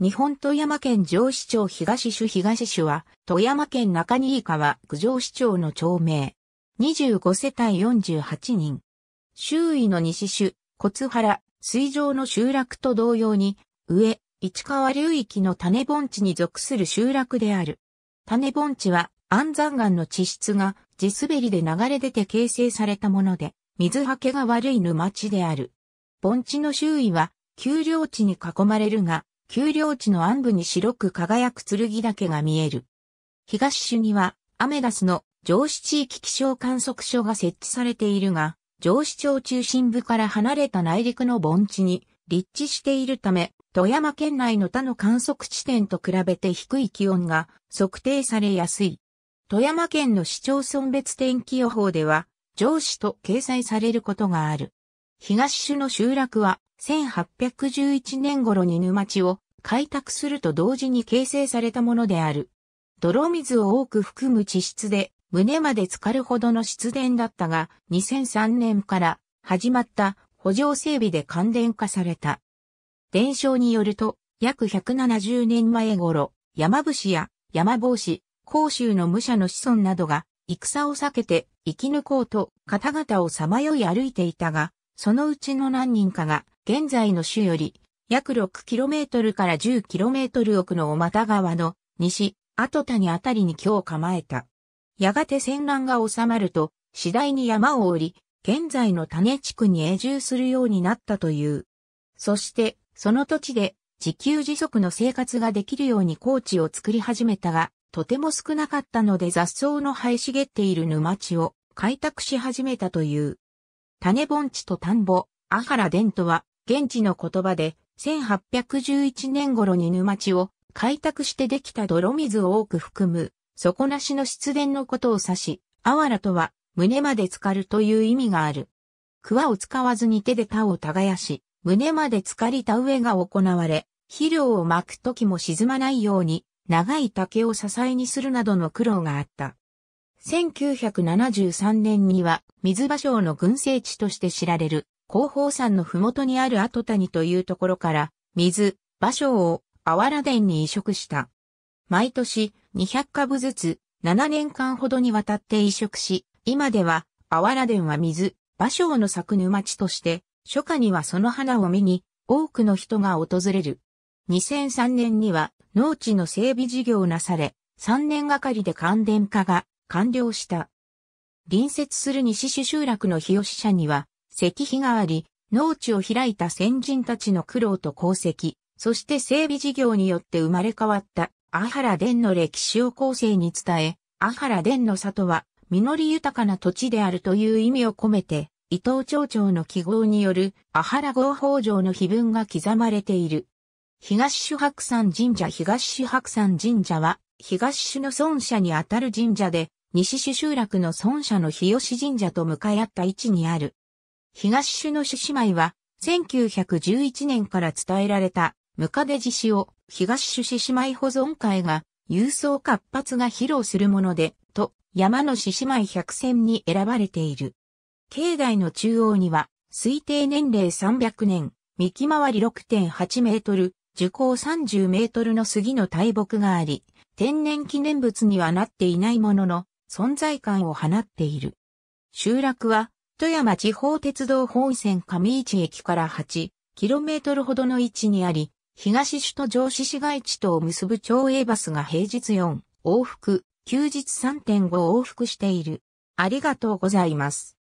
日本富山県上市町東市東市は、富山県中新川九条市町の町名。25世帯48人。周囲の西市、骨原、水上の集落と同様に、上、市川流域の種盆地に属する集落である。種盆地は、安山岩の地質が地滑りで流れ出て形成されたもので、水はけが悪い沼地である。盆地の周囲は、丘陵地に囲まれるが、丘陵地の暗部に白く輝く剣岳が見える。東種には、アメダスの上市地域気象観測所が設置されているが、上市町中心部から離れた内陸の盆地に立地しているため、富山県内の他の観測地点と比べて低い気温が測定されやすい。富山県の市町村別天気予報では、上市と掲載されることがある。東種の集落は1811年頃に沼地を開拓すると同時に形成されたものである。泥水を多く含む地質で、胸まで浸かるほどの湿田だったが、2003年から始まった補助整備で乾電化された。伝承によると、約170年前頃、山伏や山帽子、甲州の武者の子孫などが、戦を避けて生き抜こうと、方々をさまよい歩いていたが、そのうちの何人かが、現在の州より、約 6km から 10km 奥の小股川の西、後谷あたりに今日構えた。やがて戦乱が収まると、次第に山を降り、現在の種地区に永住するようになったという。そして、その土地で自給自足の生活ができるように高地を作り始めたが、とても少なかったので雑草の生え茂っている沼地を開拓し始めたという。種盆地と田んぼ、アハラ伝とは、現地の言葉で、1811年頃に沼地を開拓してできた泥水を多く含む、底なしの湿田のことを指し、あわらとは、胸まで浸かるという意味がある。桑を使わずに手で田を耕し、胸まで浸かり田植えが行われ、肥料を撒く時も沈まないように、長い竹を支えにするなどの苦労があった。1973年には水場蕉の群生地として知られる広報山の麓にある後谷というところから水場蕉をあわら田に移植した。毎年200株ずつ7年間ほどにわたって移植し、今ではあわら田は水場蕉の咲く沼地として初夏にはその花を見に多くの人が訪れる。2003年には農地の整備事業をなされ、3年がかりで関電化が完了した。隣接する西種集落の日吉社には、石碑があり、農地を開いた先人たちの苦労と功績、そして整備事業によって生まれ変わった阿原伝の歴史を後世に伝え、阿原伝の里は実り豊かな土地であるという意味を込めて、伊藤町長の記号による阿原合法城の碑文が刻まれている。東主白山神社東主白山神社は、東主の尊社にあたる神社で、西種集落の孫社の日吉神社と向かい合った位置にある。東種の種姉妹は、1911年から伝えられた、ムカデ獅を東種獅姉妹保存会が、郵送活発が披露するもので、と、山の獅姉妹百選に選ばれている。境内の中央には、推定年齢300年、幹回り6.8メートル、樹高30メートルの杉の大木があり、天然記念物にはなっていないものの、存在感を放っている。集落は、富山地方鉄道本線上市駅から 8km ほどの位置にあり、東首都城市市街地とを結ぶ町営バスが平日4往復、休日3.5往復している。ありがとうございます。